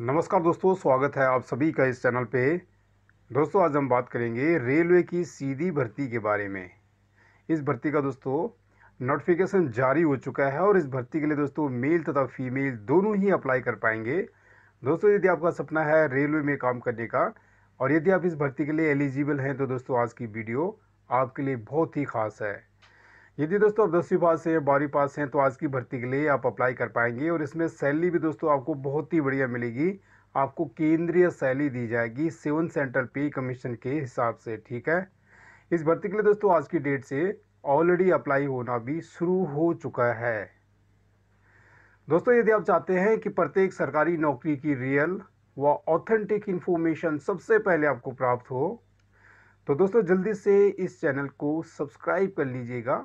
नमस्कार दोस्तों स्वागत है आप सभी का इस चैनल पे दोस्तों आज हम बात करेंगे रेलवे की सीधी भर्ती के बारे में इस भर्ती का दोस्तों नोटिफिकेशन जारी हो चुका है और इस भर्ती के लिए दोस्तों मेल तथा फीमेल दोनों ही अप्लाई कर पाएंगे दोस्तों यदि आपका सपना है रेलवे में काम करने का और यदि आप इस भर्ती के लिए एलिजिबल हैं तो दोस्तों आज की वीडियो आपके लिए बहुत ही खास है यदि दोस्तों आप दसवीं पास हैं या बारहवीं पास हैं तो आज की भर्ती के लिए आप अप्लाई कर पाएंगे और इसमें सैलरी भी दोस्तों आपको बहुत ही बढ़िया मिलेगी आपको केंद्रीय सैलरी दी जाएगी सेवन सेंट्रल पे कमीशन के हिसाब से ठीक है इस भर्ती के लिए दोस्तों आज की डेट से ऑलरेडी अप्लाई होना भी शुरू हो चुका है दोस्तों यदि आप चाहते हैं कि प्रत्येक सरकारी नौकरी की रियल व ऑथेंटिक इन्फॉर्मेशन सबसे पहले आपको प्राप्त हो तो दोस्तों जल्दी से इस चैनल को सब्सक्राइब कर लीजिएगा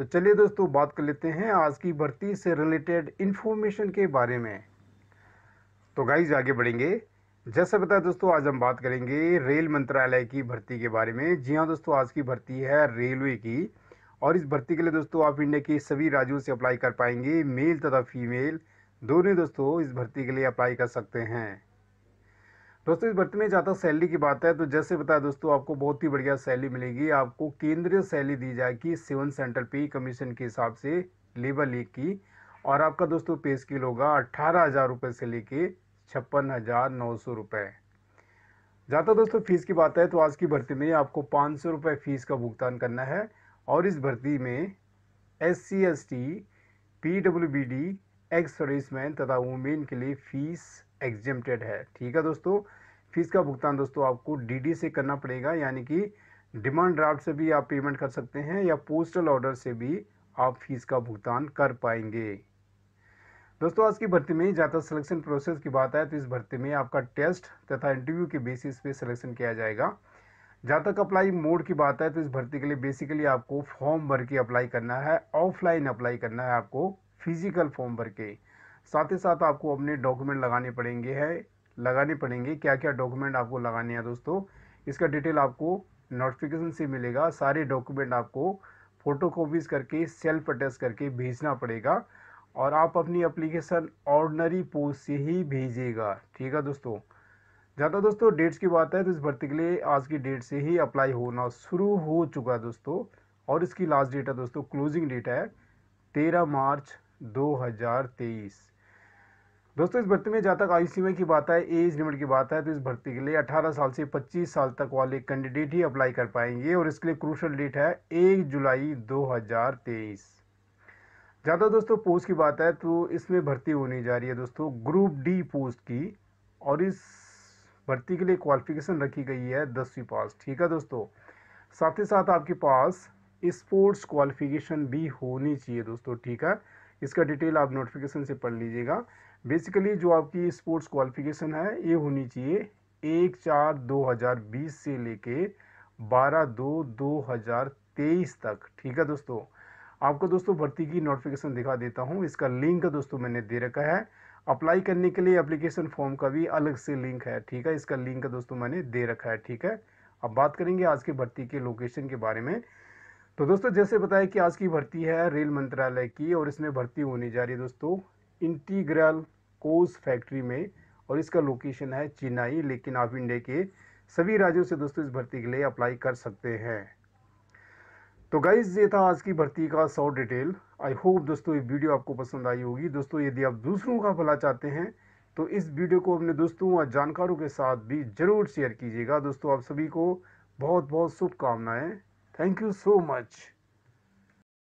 तो चलिए दोस्तों बात कर लेते हैं आज की भर्ती से रिलेटेड इन्फॉर्मेशन के बारे में तो गाइज आगे बढ़ेंगे जैसे बताया दोस्तों आज हम बात करेंगे रेल मंत्रालय की भर्ती के बारे में जी हाँ दोस्तों आज की भर्ती है रेलवे की और इस भर्ती के लिए दोस्तों आप इंडिया के सभी राज्यों से अप्लाई कर पाएंगे मेल तथा फीमेल दोनों दोस्तों इस भर्ती के लिए अप्लाई कर सकते हैं दोस्तों इस भर्ती में ज़्यादा सैलरी की बात है तो जैसे बताया दोस्तों आपको बहुत ही बढ़िया सैलरी मिलेगी आपको केंद्रीय सैलरी दी जाएगी सेवन सेंट्रल पे कमीशन के हिसाब से लेबर लीग की और आपका दोस्तों पे स्किल होगा अट्ठारह हज़ार रुपये से लेके छप्पन हज़ार नौ सौ रुपये ज़्यादा दोस्तों फीस की बात है तो आज की भर्ती में आपको पाँच सौ रुपये फ़ीस का भुगतान करना है और इस भर्ती में S C S T P W B D ex servicemen तथा वुमेन के लिए फ़ीस एग्जिमटेड है ठीक है दोस्तों फीस का भुगतान दोस्तों आपको डीडी से करना पड़ेगा यानी कि डिमांड ड्राफ्ट से भी आप पेमेंट कर सकते हैं या पोस्टल ऑर्डर से भी आप फीस का भुगतान कर पाएंगे दोस्तों आज की भर्ती में जहाँ तक सिलेक्शन प्रोसेस की बात है तो इस भर्ती में आपका टेस्ट तथा इंटरव्यू के बेसिस पे सिलेक्शन किया जाएगा जहाँ तक अप्लाई मोड की बात है तो इस भर्ती के लिए बेसिकली आपको फॉर्म भर के अप्लाई करना है ऑफलाइन अप्लाई करना है आपको फिजिकल फॉर्म भर के साथ ही साथ आपको अपने डॉक्यूमेंट लगाने पड़ेंगे है लगाने पड़ेंगे क्या क्या डॉक्यूमेंट आपको लगाने हैं दोस्तों इसका डिटेल आपको नोटिफिकेशन से मिलेगा सारे डॉक्यूमेंट आपको फ़ोटो कॉपीज़ करके सेल्फ अटेस्ट करके भेजना पड़ेगा और आप अपनी अप्लीकेशन ऑर्डनरी पोस्ट से ही भेजिएगा ठीक है दोस्तों ज़्यादा दोस्तों डेट्स की बात है तो इस भर्ती के लिए आज की डेट से ही अप्लाई होना शुरू हो चुका है दोस्तों और इसकी लास्ट डेट है दोस्तों क्लोजिंग डेट है तेरह मार्च दो हज़ार तेईस दोस्तों इस भर्ती में जहाँ तक आयु सीमा की बात है एज लिमिट की बात है तो इस भर्ती के लिए 18 साल से 25 साल तक वाले कैंडिडेट ही अप्लाई कर पाएंगे और इसके लिए क्रूशल डेट है 1 जुलाई 2023 ज़्यादा दोस्तों पोस्ट की बात है तो इसमें भर्ती होने जा रही है दोस्तों ग्रुप डी पोस्ट की और इस भर्ती के लिए क्वालिफिकेशन रखी गई है दसवीं पास ठीक है दोस्तों साथ ही साथ आपके पास स्पोर्ट्स क्वालिफिकेशन भी होनी चाहिए दोस्तों ठीक है इसका डिटेल आप नोटिफिकेशन से पढ़ लीजिएगा बेसिकली जो आपकी स्पोर्ट्स क्वालिफिकेशन है ये होनी चाहिए एक चार दो हज़ार बीस से लेके बारह दो दो हज़ार तेईस तक ठीक है दोस्तों आपको दोस्तों भर्ती की नोटिफिकेशन दिखा देता हूँ इसका लिंक दोस्तों मैंने दे रखा है अप्लाई करने के लिए एप्लीकेशन फॉर्म का भी अलग से लिंक है ठीक है इसका लिंक दोस्तों मैंने दे रखा है ठीक है अब बात करेंगे आज की भर्ती के लोकेशन के बारे में तो दोस्तों जैसे बताया कि आज की भर्ती है रेल मंत्रालय की और इसमें भर्ती होने जा रही है दोस्तों इंटीग्रल कोस फैक्ट्री में और इसका लोकेशन है चेन्नई लेकिन आप इंडिया के सभी राज्यों से दोस्तों इस भर्ती के लिए अप्लाई कर सकते हैं तो गाइज ये था आज की भर्ती का सौ डिटेल आई होप दोस्तों ये वीडियो आपको पसंद आई होगी दोस्तों यदि आप दूसरों का भला चाहते हैं तो इस वीडियो को अपने दोस्तों और जानकारों के साथ भी ज़रूर शेयर कीजिएगा दोस्तों आप सभी को बहुत बहुत शुभकामनाएं थैंक यू सो मच